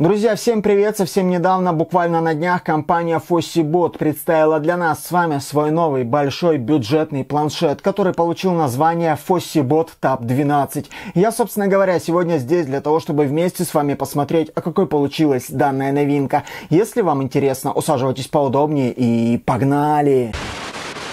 Друзья, всем привет! Совсем недавно, буквально на днях, компания FossiBot представила для нас с вами свой новый большой бюджетный планшет, который получил название FossiBot Tab 12. Я, собственно говоря, сегодня здесь для того, чтобы вместе с вами посмотреть, а какой получилась данная новинка. Если вам интересно, усаживайтесь поудобнее и погнали! Погнали!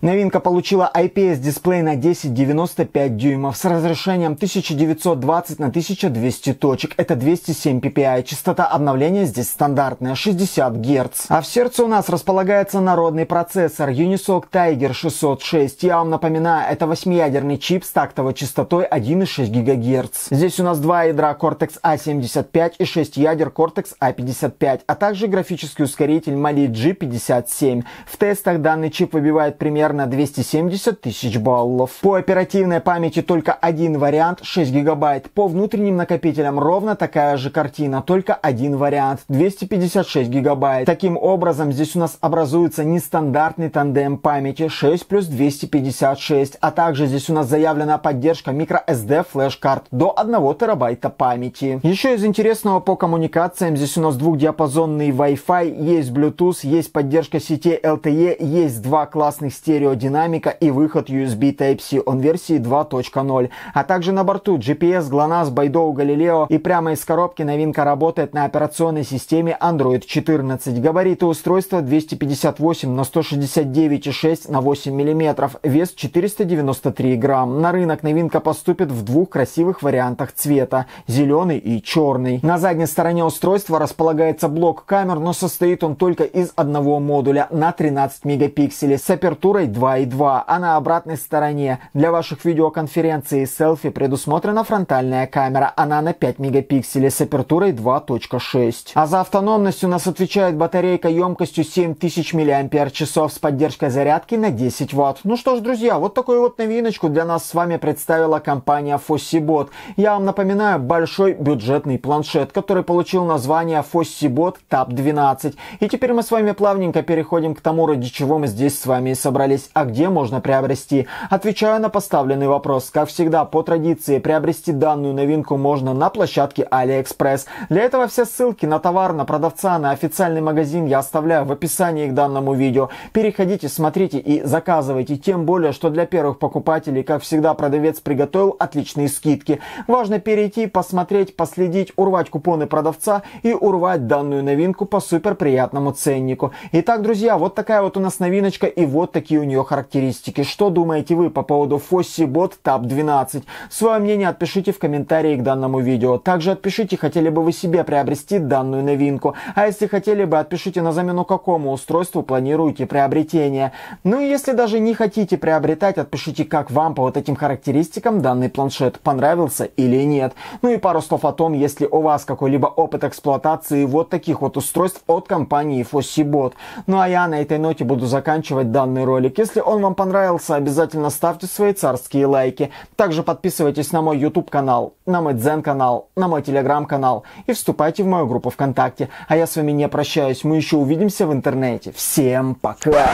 Новинка получила IPS-дисплей на 10,95 дюймов с разрешением 1920 на 1200 точек. Это 207 ppi. Частота обновления здесь стандартная 60 Гц. А в сердце у нас располагается народный процессор Unisoc Tiger 606. Я вам напоминаю, это восьмиядерный чип с тактовой частотой 1,6 ГГц. Здесь у нас два ядра Cortex A75 а и 6 ядер Cortex A55, а, а также графический ускоритель Mali G57. В тестах данный чип выбивает примерно примерно 270 тысяч баллов. По оперативной памяти только один вариант 6 гигабайт. По внутренним накопителям ровно такая же картина, только один вариант 256 гигабайт. Таким образом, здесь у нас образуется нестандартный тандем памяти 6 плюс 256, а также здесь у нас заявлена поддержка microSD флеш-карт до 1 терабайта памяти. Еще из интересного по коммуникациям здесь у нас двухдиапазонный Wi-Fi, есть Bluetooth, есть поддержка сетей LTE, есть два классных стиля стереодинамика и выход USB Type-C он версии 2.0, а также на борту GPS, GLONASS, Байду, Galileo и прямо из коробки новинка работает на операционной системе Android 14. Габариты устройства 258 на 169,6 на 8 мм, вес 493 грамм. На рынок новинка поступит в двух красивых вариантах цвета – зеленый и черный. На задней стороне устройства располагается блок камер, но состоит он только из одного модуля на 13 мегапикселей с апертурой 2.2, а на обратной стороне для ваших видеоконференций и селфи предусмотрена фронтальная камера, она на 5 мегапикселей с апертурой 2.6. А за автономность у нас отвечает батарейка емкостью 7000 мАч с поддержкой зарядки на 10 Вт. Ну что ж, друзья, вот такую вот новиночку для нас с вами представила компания Fossibot. Я вам напоминаю, большой бюджетный планшет, который получил название Fossibot Tab 12. И теперь мы с вами плавненько переходим к тому, ради чего мы здесь с вами и собрались здесь, а где можно приобрести. Отвечаю на поставленный вопрос. Как всегда, по традиции, приобрести данную новинку можно на площадке AliExpress. Для этого все ссылки на товар, на продавца, на официальный магазин я оставляю в описании к данному видео. Переходите, смотрите и заказывайте. Тем более, что для первых покупателей, как всегда, продавец приготовил отличные скидки. Важно перейти, посмотреть, последить, урвать купоны продавца и урвать данную новинку по супер приятному ценнику. Итак, друзья, вот такая вот у нас новиночка и вот такие у нее характеристики. Что думаете вы по поводу FossiBot Tab 12? Свое мнение отпишите в комментарии к данному видео. Также отпишите, хотели бы вы себе приобрести данную новинку. А если хотели бы, отпишите на замену какому устройству планируете приобретение. Ну и если даже не хотите приобретать, отпишите, как вам по вот этим характеристикам данный планшет понравился или нет. Ну и пару слов о том, если у вас какой-либо опыт эксплуатации вот таких вот устройств от компании FossiBot. Ну а я на этой ноте буду заканчивать данный ролик. Если он вам понравился, обязательно ставьте свои царские лайки. Также подписывайтесь на мой YouTube канал, на мой Дзен канал, на мой Телеграм канал и вступайте в мою группу ВКонтакте. А я с вами не прощаюсь, мы еще увидимся в интернете. Всем пока!